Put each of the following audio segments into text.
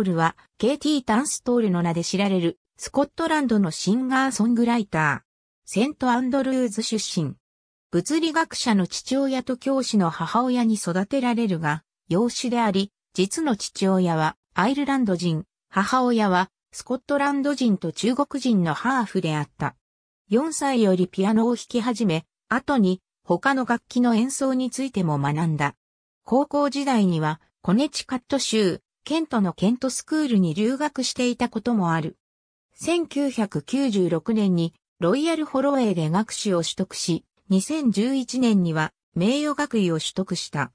ールは、ケティ・タンストールの名で知られる、スコットランドのシンガーソングライター。セントアンドルーズ出身。物理学者の父親と教師の母親に育てられるが、養子であり、実の父親はアイルランド人、母親はスコットランド人と中国人のハーフであった。4歳よりピアノを弾き始め、後に他の楽器の演奏についても学んだ。高校時代にはコネチカット州ケントのケントスクールに留学していたこともある。1996年にロイヤルホロウェイで学士を取得し、2011年には名誉学位を取得した。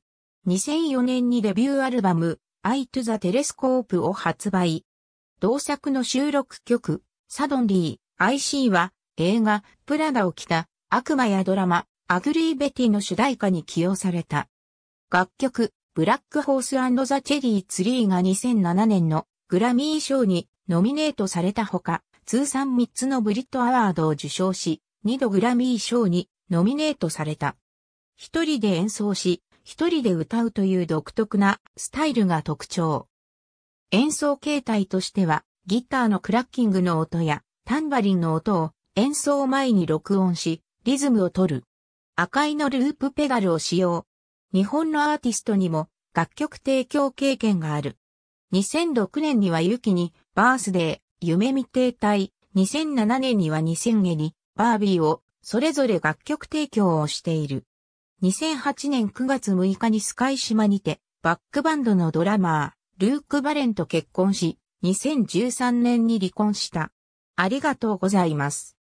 2004年にデビューアルバムアイトゥザ・テレスコープを発売。同作の収録曲サドンリー IC は映画プラダを着た悪魔やドラマアグリーベティの主題歌に起用された。楽曲ブラックホースザ・チェリー・ツリーが2007年のグラミー賞にノミネートされたほか、通算3つのブリットアワードを受賞し、2度グラミー賞にノミネートされた。一人で演奏し、一人で歌うという独特なスタイルが特徴。演奏形態としては、ギターのクラッキングの音やタンバリンの音を演奏前に録音し、リズムを取る。赤いのループペダルを使用、日本のアーティストにも楽曲提供経験がある。2006年にはユキにバースデー、夢未定体、2007年には2000ゲにバービーをそれぞれ楽曲提供をしている。2008年9月6日にスカイ島にてバックバンドのドラマー、ルーク・バレンと結婚し、2013年に離婚した。ありがとうございます。